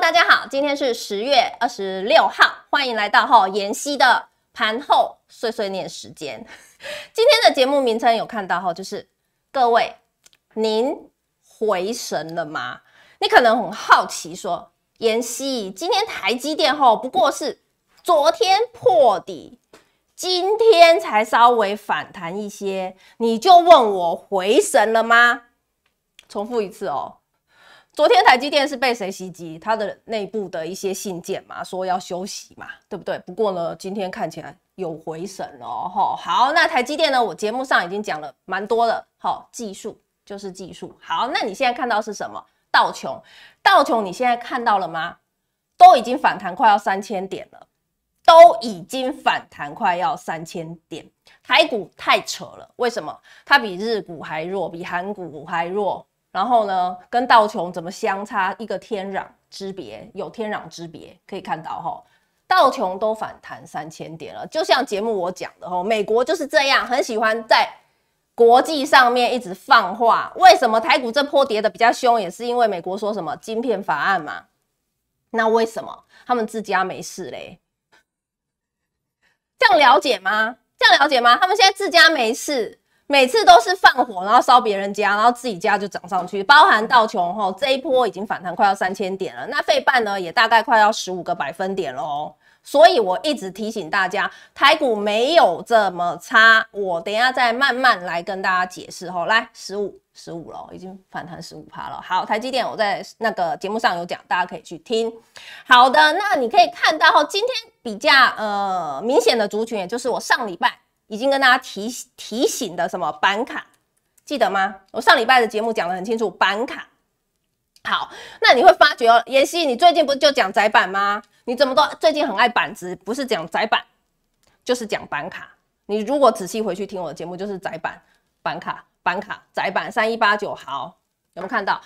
大家好，今天是十月二十六号，欢迎来到哈妍希的盘后碎碎念时间。今天的节目名称有看到哈，就是各位，您回神了吗？你可能很好奇说，妍希，今天台积电哈不过是昨天破底，今天才稍微反弹一些，你就问我回神了吗？重复一次哦。昨天台积电是被谁袭击？它的内部的一些信件嘛，说要休息嘛，对不对？不过呢，今天看起来有回神哦。吼，好，那台积电呢？我节目上已经讲了蛮多了。好，技术就是技术。好，那你现在看到是什么？道琼道琼，你现在看到了吗？都已经反弹快要三千点了，都已经反弹快要三千点。台股太扯了，为什么它比日股还弱，比韩股还弱？然后呢，跟道琼怎么相差一个天壤之别？有天壤之别，可以看到哈，道琼都反弹三千点了。就像节目我讲的哈，美国就是这样，很喜欢在国际上面一直放话。为什么台股这波跌的比较凶，也是因为美国说什么晶片法案嘛？那为什么他们自家没事嘞？这样了解吗？这样了解吗？他们现在自家没事。每次都是放火，然后烧别人家，然后自己家就涨上去。包含道琼吼这一波已经反弹快要三千点了，那费半呢也大概快要十五个百分点喽。所以我一直提醒大家，台股没有这么差。我等下再慢慢来跟大家解释吼。来十五十五了，已经反弹十五趴了。好，台积电我在那个节目上有讲，大家可以去听。好的，那你可以看到吼，今天比较呃明显的族群，也就是我上礼拜。已经跟大家提提醒的什么板卡，记得吗？我上礼拜的节目讲得很清楚，板卡。好，那你会发觉哦，妍希，你最近不是就讲窄板吗？你怎么都最近很爱板子，不是讲窄板，就是讲板卡。你如果仔细回去听我的节目，就是窄板、板卡、板卡、窄板三一八九，好，有没有看到？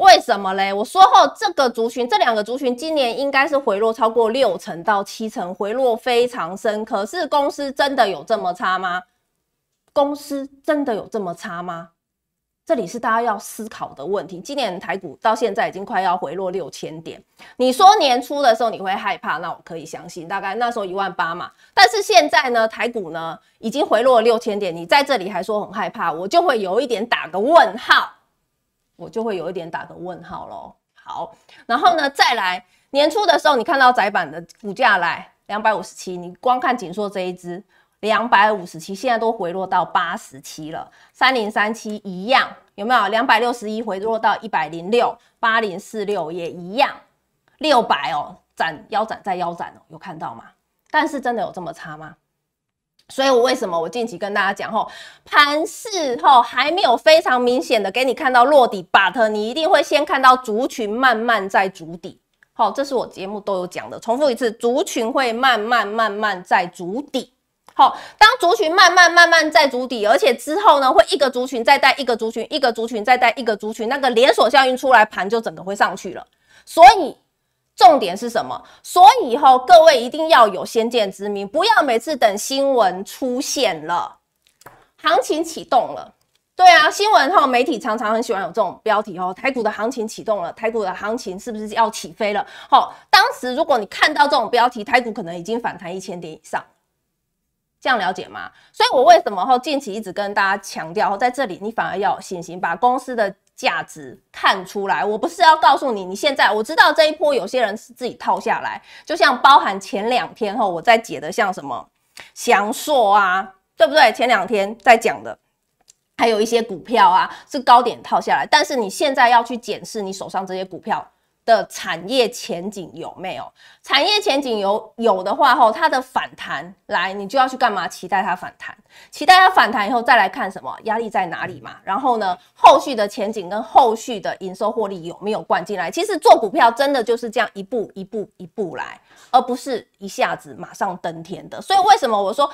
为什么嘞？我说后这个族群，这两个族群今年应该是回落超过六成到七成，回落非常深。可是公司真的有这么差吗？公司真的有这么差吗？这里是大家要思考的问题。今年台股到现在已经快要回落六千点，你说年初的时候你会害怕，那我可以相信，大概那时候一万八嘛。但是现在呢，台股呢已经回落六千点，你在这里还说很害怕，我就会有一点打个问号。我就会有一点打个问号喽。好，然后呢，再来年初的时候，你看到窄板的股价来两百五十七，你光看紧缩这一只两百五十七，现在都回落到八十七了，三零三七一样有没有？两百六十一回落到一百零六，八零四六也一样，六百哦，斩腰斩再腰斩哦，有看到吗？但是真的有这么差吗？所以我为什么我近期跟大家讲吼，盘市吼还没有非常明显的给你看到落底，but 你一定会先看到族群慢慢在逐底，好，这是我节目都有讲的，重复一次，族群会慢慢慢慢在逐底，好，当族群慢慢慢慢在逐底，而且之后呢，会一个族群再带一个族群，一个族群再带一个族群，那个连锁效应出来，盘就整个会上去了，所以。重点是什么？所以以后各位一定要有先见之明，不要每次等新闻出现了，行情启动了。对啊，新闻后媒体常常很喜欢有这种标题哦，台股的行情启动了，台股的行情是不是要起飞了？好，当时如果你看到这种标题，台股可能已经反弹一千点以上，这样了解吗？所以我为什么后近期一直跟大家强调，在这里你反而要信心，把公司的。价值看出来，我不是要告诉你，你现在我知道这一波有些人是自己套下来，就像包含前两天后我在解的像什么祥硕啊，对不对？前两天在讲的，还有一些股票啊是高点套下来，但是你现在要去检视你手上这些股票。的产业前景有没有？产业前景有有的话，吼，它的反弹来，你就要去干嘛？期待它反弹，期待它反弹以后再来看什么压力在哪里嘛？然后呢，后续的前景跟后续的营收获利有没有灌进来？其实做股票真的就是这样一步一步一步来，而不是一下子马上登天的。所以为什么我说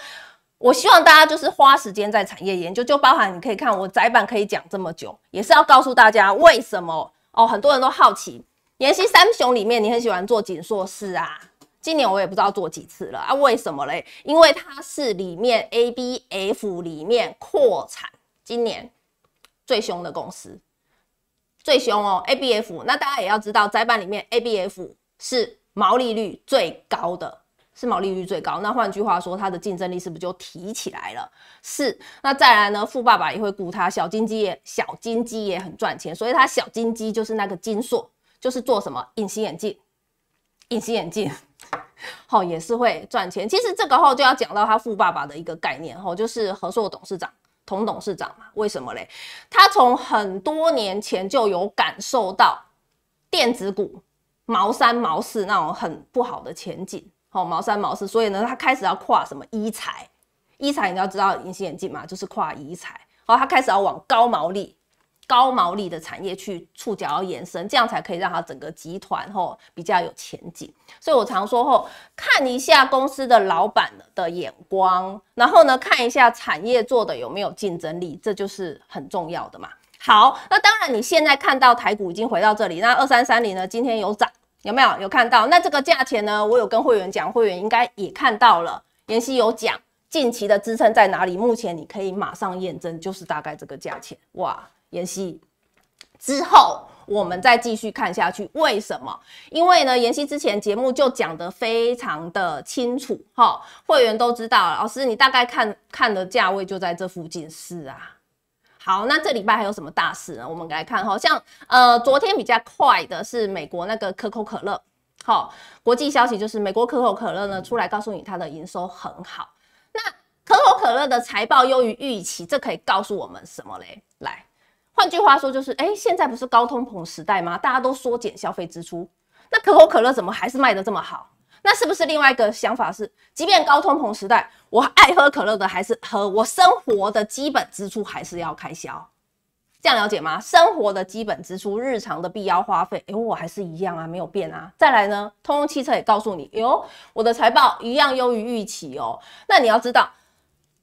我希望大家就是花时间在产业研究，就包含你可以看我窄版可以讲这么久，也是要告诉大家为什么哦，很多人都好奇。研希三雄里面，你很喜欢做紧缩是啊？今年我也不知道做几次了啊？为什么嘞？因为它是里面 A B F 里面扩产今年最凶的公司，最凶哦 A B F。那大家也要知道，在办里面 A B F 是毛利率最高的，是毛利率最高。那换句话说，它的竞争力是不是就提起来了？是。那再来呢？富爸爸也会雇他小金鸡，小金鸡也很赚钱，所以他小金鸡就是那个金硕。就是做什么隐形眼镜，隐形眼镜，好也是会赚钱。其实这个后就要讲到他富爸爸的一个概念，吼，就是合硕董事长童董事长嘛。为什么嘞？他从很多年前就有感受到电子股毛三毛四那种很不好的前景，哦、毛三毛四，所以呢，他开始要跨什么医财，医财你要知道隐形眼镜嘛，就是跨医财，好，他开始要往高毛利。高毛利的产业去触角延伸，这样才可以让它整个集团吼比较有前景。所以我常说吼，看一下公司的老板的眼光，然后呢看一下产业做的有没有竞争力，这就是很重要的嘛。好，那当然你现在看到台股已经回到这里，那二三三零呢今天有涨，有没有有看到？那这个价钱呢，我有跟会员讲，会员应该也看到了，妍希有讲近期的支撑在哪里，目前你可以马上验证，就是大概这个价钱哇。妍希，之后我们再继续看下去。为什么？因为呢，妍希之前节目就讲得非常的清楚哈，会员都知道老师，你大概看看的价位就在这附近是啊。好，那这礼拜还有什么大事呢？我们来看哈，像呃昨天比较快的是美国那个可口可乐。好，国际消息就是美国可口可乐呢出来告诉你它的营收很好。那可口可乐的财报优于预期，这可以告诉我们什么嘞？来。换句话说，就是哎，现在不是高通膨时代吗？大家都缩减消费支出，那可口可乐怎么还是卖的这么好？那是不是另外一个想法是，即便高通膨时代，我爱喝可乐的还是喝，我生活的基本支出还是要开销，这样了解吗？生活的基本支出、日常的必要花费，哎，我还是一样啊，没有变啊。再来呢，通用汽车也告诉你，哎呦，我的财报一样优于预期哦。那你要知道。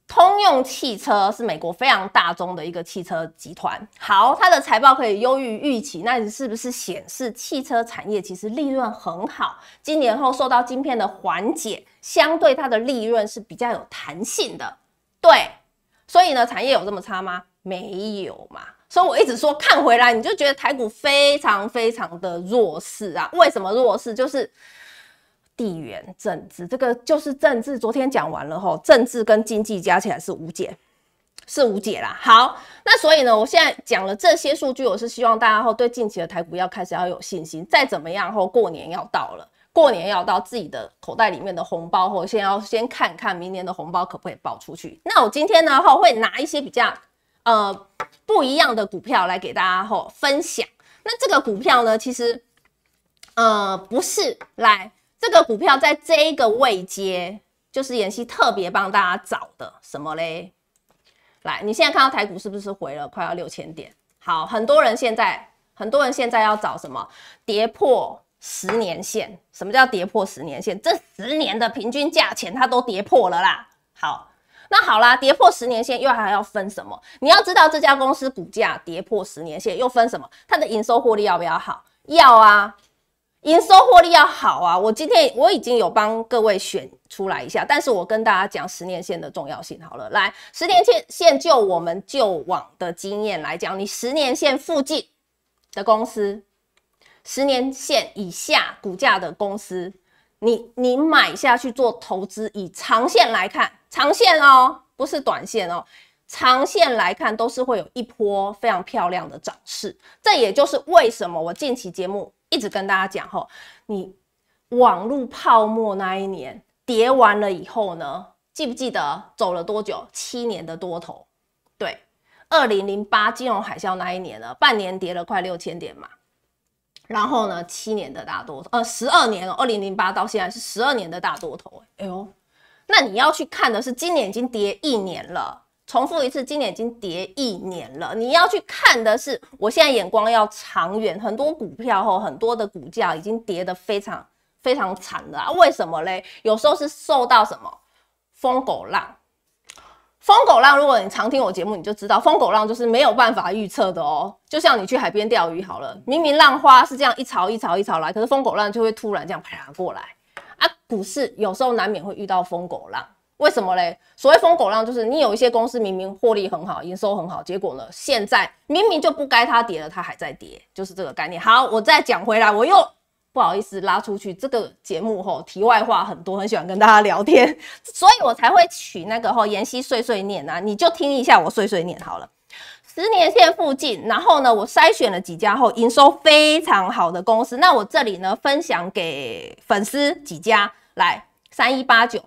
通用汽车是美国非常大宗的一个汽车集团。好，它的财报可以优于预期，那是不是显示汽车产业其实利润很好？今年后受到晶片的缓解，相对它的利润是比较有弹性的。对，所以呢，产业有这么差吗？没有嘛。所以我一直说，看回来你就觉得台股非常非常的弱势啊。为什么弱势？就是。地缘政治，这个就是政治。昨天讲完了吼，政治跟经济加起来是无解，是无解啦。好，那所以呢，我现在讲了这些数据，我是希望大家后对近期的台股要开始要有信心。再怎么样后，过年要到了，过年要到自己的口袋里面的红包后，先要先看看明年的红包可不可以爆出去。那我今天呢后会拿一些比较呃不一样的股票来给大家后分享。那这个股票呢，其实呃不是来。这个股票在这一个位阶，就是妍希特别帮大家找的什么嘞？来，你现在看到台股是不是回了快要六千点？好，很多人现在，很多人现在要找什么？跌破十年线？什么叫跌破十年线？这十年的平均价钱它都跌破了啦。好，那好啦，跌破十年线又还要分什么？你要知道这家公司股价跌破十年线又分什么？它的营收获利要不要好？要啊。营收获利要好啊！我今天我已经有帮各位选出来一下，但是我跟大家讲十年线的重要性好了。来，十年线线就我们旧网的经验来讲，你十年线附近的公司，十年线以下股价的公司，你你买下去做投资，以长线来看，长线哦，不是短线哦，长线来看都是会有一波非常漂亮的涨势。这也就是为什么我近期节目。一直跟大家讲吼，你网络泡沫那一年跌完了以后呢，记不记得走了多久？七年的多头，对，二零零八金融海啸那一年呢，半年跌了快六千点嘛，然后呢，七年的大多头，呃，十二年了，二零零八到现在是十二年的大多头，哎呦，那你要去看的是今年已经跌一年了。重复一次，今年已经跌一年了。你要去看的是，我现在眼光要长远，很多股票吼，很多的股价已经跌得非常非常惨了、啊。为什么嘞？有时候是受到什么疯狗浪，疯狗浪。如果你常听我节目，你就知道疯狗浪就是没有办法预测的哦。就像你去海边钓鱼好了，明明浪花是这样一潮一潮一潮来，可是疯狗浪就会突然这样啪过来啊。股市有时候难免会遇到疯狗浪。为什么嘞？所谓疯狗浪就是你有一些公司明明获利很好、营收很好，结果呢，现在明明就不该它跌了，它还在跌，就是这个概念。好，我再讲回来，我又不好意思拉出去，这个节目吼，题外话很多，很喜欢跟大家聊天，所以我才会取那个吼，妍希碎碎念啊，你就听一下我碎碎念好了。十年线附近，然后呢，我筛选了几家后营收非常好的公司，那我这里呢分享给粉丝几家，来三一八九。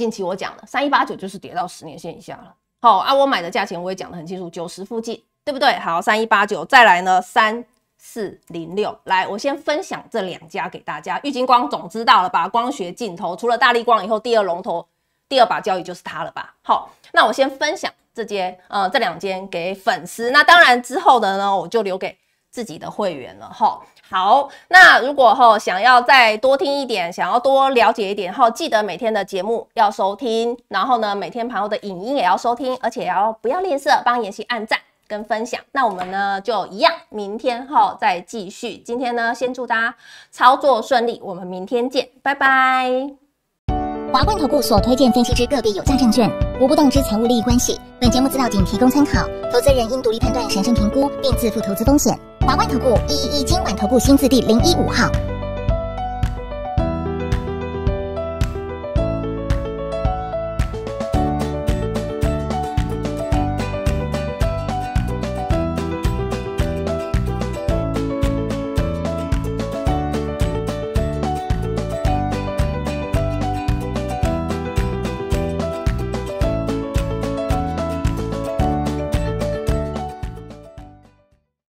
近期我讲了三一八九就是跌到十年线以下了。好啊，我买的价钱我也讲得很清楚，九十附近，对不对？好，三一八九再来呢，三四零六。来，我先分享这两家给大家。玉金光总知道了吧？光学镜头除了大力光以后，第二龙头，第二把交易就是它了吧？好，那我先分享这间呃这两间给粉丝。那当然之后的呢，我就留给。自己的会员了哈。好，那如果哈想要再多听一点，想要多了解一点，哈记得每天的节目要收听，然后呢每天朋友的影音也要收听，而且要不要吝啬帮妍希按赞跟分享。那我们呢就一样，明天哈再继续。今天呢先祝大家操作顺利，我们明天见，拜拜。华冠投顾所推荐分析之个别有价证券，无不当之财务利益关系。本节目资料仅提供参考，投资人应独立判断、审慎评估，并自负投资风险。华冠投顾一一监管投顾新字第零一五号。